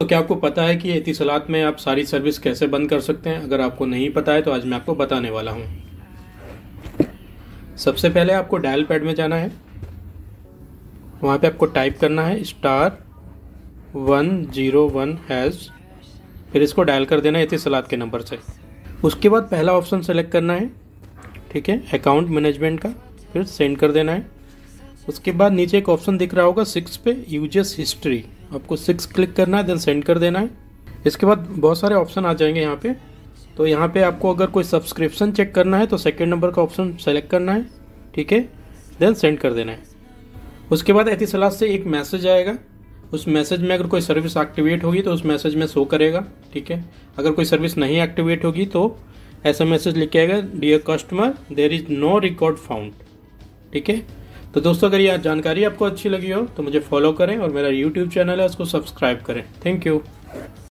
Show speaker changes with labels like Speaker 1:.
Speaker 1: तो क्या आपको पता है कि एतिसलात में आप सारी सर्विस कैसे बंद कर सकते हैं अगर आपको नहीं पता है तो आज मैं आपको बताने वाला हूँ सबसे पहले आपको डायल पैड में जाना है वहाँ पे आपको टाइप करना है star one zero one hash फिर इसको डायल कर देना है एतिसलात के नंबर से उसके बाद पहला ऑप्शन सेलेक्ट करना है ठीक है अकाउंट मैनेजमेंट का फिर सेंड कर देना है उसके बाद नीचे एक ऑप्शन दिख रहा होगा सिक्स पे यूजेस हिस्ट्री आपको सिक्स क्लिक करना है देन सेंड कर देना है इसके बाद बहुत सारे ऑप्शन आ जाएंगे यहाँ पे तो यहाँ पे आपको अगर कोई सब्सक्रिप्शन चेक करना है तो सेकेंड नंबर का ऑप्शन सेलेक्ट करना है ठीक है देन सेंड कर देना है उसके बाद ऐसी सलाह से एक मैसेज आएगा उस मैसेज में अगर कोई सर्विस एक्टिवेट होगी तो उस मैसेज में शो करेगा ठीक है अगर कोई सर्विस नहीं एक्टिवेट होगी तो ऐसा मैसेज लिख के आएगा dear customer there is no record found ठीक है तो दोस्तों अगर यह जानकारी आपको अच्छी लगी हो तो मुझे फॉलो करें और मेरा यूट्यूब चैनल है उसको सब्सक्राइब करें थैंक यू